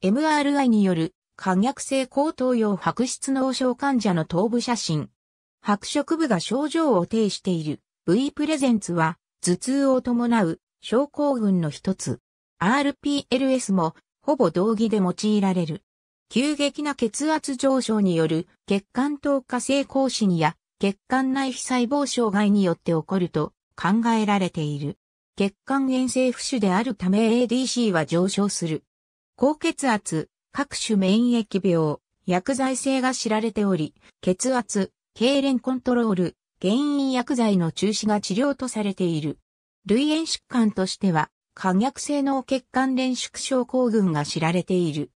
MRI による可逆性高頭用白質脳症患者の頭部写真。白色部が症状を呈している V プレゼンツは頭痛を伴う症候群の一つ。RPLS もほぼ同義で用いられる。急激な血圧上昇による血管透過性更新や血管内皮細胞障害によって起こると考えられている。血管遠性不腫であるため ADC は上昇する。高血圧、各種免疫病、薬剤性が知られており、血圧、痙攣コントロール、原因薬剤の中止が治療とされている。類炎疾患としては、可逆性脳血管連縮症候群が知られている。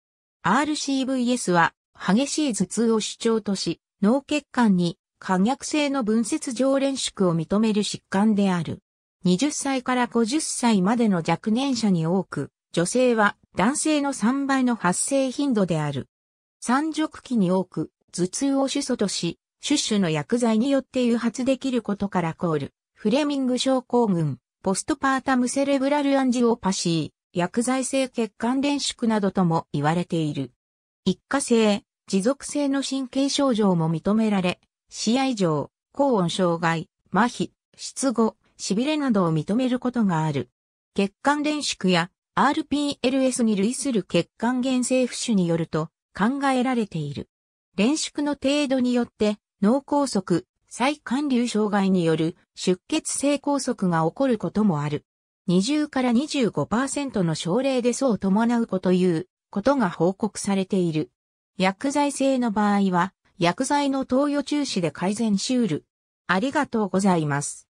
RCVS は、激しい頭痛を主張とし、脳血管に可逆性の分節上連縮を認める疾患である。20歳から50歳までの若年者に多く、女性は男性の3倍の発生頻度である。三熟期に多く、頭痛を主訴とし、種種の薬剤によって誘発できることからコール、フレミング症候群、ポストパータムセレブラルアンジオパシー、薬剤性血管連縮などとも言われている。一過性、持続性の神経症状も認められ、視野異常、高温障害、麻痺、失語、痺れなどを認めることがある。血管連縮や RPLS に類する血管原性浮腫によると考えられている。連縮の程度によって脳梗塞、再管流障害による出血性梗塞が起こることもある。20から25%の症例でそう伴うこということが報告されている。薬剤性の場合は薬剤の投与中止で改善しうる。ありがとうございます。